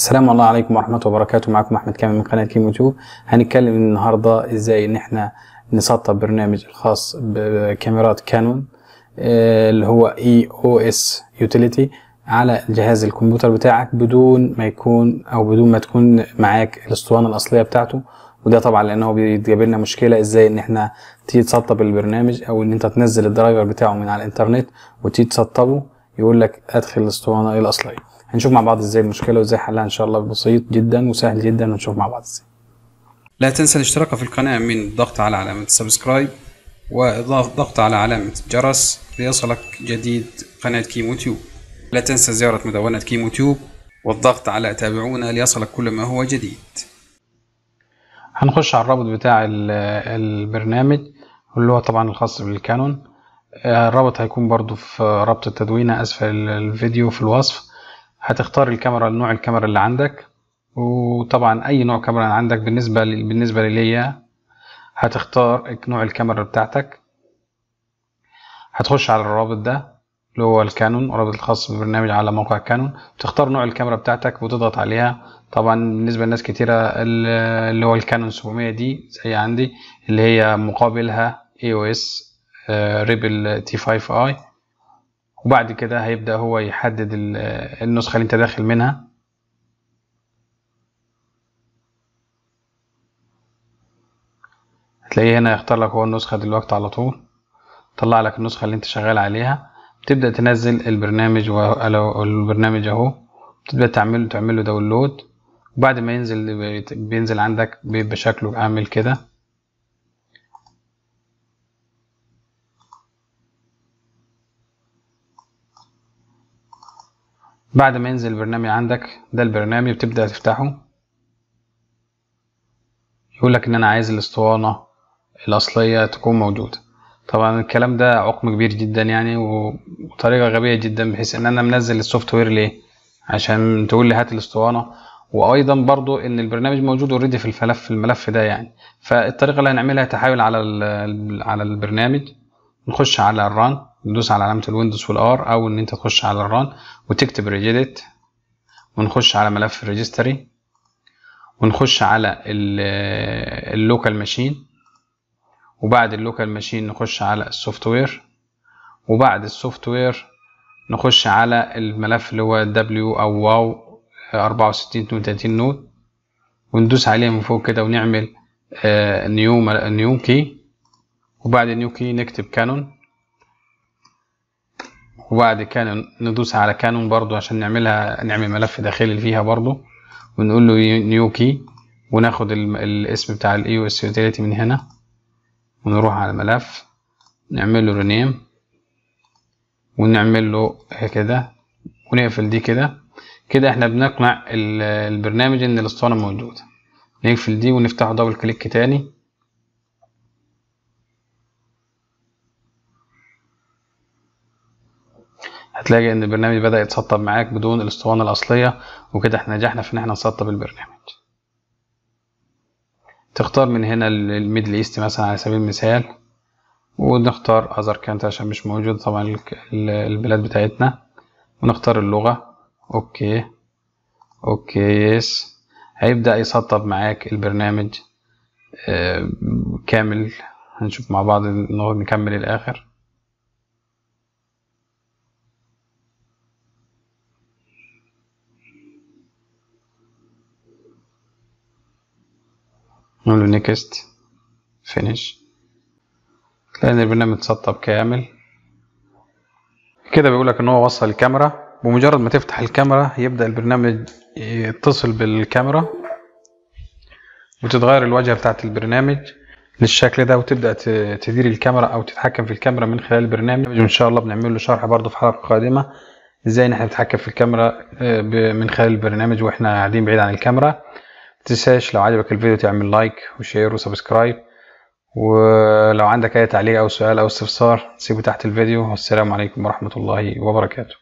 السلام الله عليكم ورحمة وبركاته معكم أحمد كامل من قناة كيمو تيوب هنتكلم النهاردة إزاي إن إحنا نسطب برنامج الخاص بكاميرات كانون آه، اللي هو اي او اس يوتيليتي على جهاز الكمبيوتر بتاعك بدون ما يكون أو بدون ما تكون معاك الأسطوانة الأصلية بتاعته وده طبعا لأنه بيتجاب لنا مشكلة إزاي إن إحنا تيجي تسطب البرنامج أو إن أنت تنزل الدرايفر بتاعه من على الإنترنت وتيجي تسطبه يقول لك أدخل الأسطوانة الأصلية هنشوف مع بعض ازاي المشكله وازاي حلها ان شاء الله بسيط جدا وسهل جدا ونشوف مع بعض ازاي لا تنسى الاشتراك في القناه من الضغط على علامه السبسكرايب والضغط على علامه الجرس ليصلك جديد قناه كيمو تيوب لا تنسى زياره مدونه كيمو تيوب والضغط على تابعونا ليصلك كل ما هو جديد هنخش على الرابط بتاع البرنامج اللي هو طبعا الخاص بالكانون الرابط هيكون برضو في رابط التدوينة أسفل الفيديو في الوصف هتختار الكاميرا نوع الكاميرا اللي عندك وطبعا اي نوع كاميرا عندك بالنسبه لي بالنسبه لي هتختار نوع الكاميرا بتاعتك هتخش على الرابط ده اللي هو الكانون الرابط الخاص بالبرنامج على موقع كانون تختار نوع الكاميرا بتاعتك وتضغط عليها طبعا بالنسبه لناس كتيره اللي هو الكانون 700 دي زي عندي اللي هي مقابلها اي او اس ريبل تي 5 اي وبعد كده هيبدأ هو يحدد النسخة اللي انت داخل منها هتلاقيه هنا يختار لك هو النسخة دلوقتي على طول طلع لك النسخة اللي انت شغال عليها بتبدأ تنزل البرنامج والبرنامج اهو بتبدأ تعمله تعمله داونلود وبعد ما ينزل بينزل عندك بشكله عامل كده بعد ما ينزل البرنامج عندك ده البرنامج بتبدأ تفتحه يقول لك ان انا عايز الاسطوانة الاصلية تكون موجودة طبعا الكلام ده عقم كبير جدا يعني وطريقة غبية جدا بحيث ان انا منزل السوفت وير ليه عشان تقول لي هات الاسطوانة وايضا برضو ان البرنامج موجود اوريدي في الملف في الملف ده يعني فالطريقة اللي هنعملها تحايل على على البرنامج نخش على الران ندوس على علامة الويندوز والار او ان انت تخش على الران وتكتب ريجيدت ونخش على ملف الريجستري ونخش على آه، اللوكال ماشين وبعد اللوكال ماشين نخش على السوفت وير وبعد السوفت وير نخش على الملف اللي هو دبليو او واو 64 نوت وندوس عليه من فوق كده ونعمل آه، نيو نيو كي وبعد نيو كي نكتب كانون وبعد كان ندوس على كانون برضو عشان نعملها نعمل ملف داخلي فيها برضو ونقول له نيو كي وناخد الاسم بتاع الاي او اس يوتيليتي من هنا ونروح على الملف نعمل له رينيم ونعمل له كده ونقفل دي كده كده احنا بنقنع البرنامج ان الاسطوانه موجوده نقفل دي ونفتحه دبل كليك تاني هتلاقي ان البرنامج بدا يتسطب معاك بدون الاسطوانه الاصليه وكده احنا نجحنا في ان احنا نسطب البرنامج تختار من هنا الميدل ايست مثلا على سبيل المثال ونختار اذر كانت عشان مش موجود طبعا البلاد بتاعتنا ونختار اللغه اوكي اوكي يس هيبدا يسطب معاك البرنامج آه، كامل هنشوف مع بعض نكمل الاخر نقول له نيكست فينيش تلاقي البرنامج اتسطب كامل كده بيقول لك ان هو وصل الكاميرا بمجرد ما تفتح الكاميرا يبدا البرنامج يتصل بالكاميرا وتتغير الواجهه بتاعه البرنامج للشكل ده وتبدا تدير الكاميرا او تتحكم في الكاميرا من خلال البرنامج وان شاء الله بنعمل له شرح برضه في حلقه قادمه ازاي ان احنا نتحكم في الكاميرا آه، من خلال البرنامج واحنا قاعدين بعيد عن الكاميرا تنساش لو عجبك الفيديو تعمل لايك وشير وسبسكرايب ولو عندك اي تعليق او سؤال او استفسار سيبه تحت الفيديو والسلام عليكم ورحمة الله وبركاته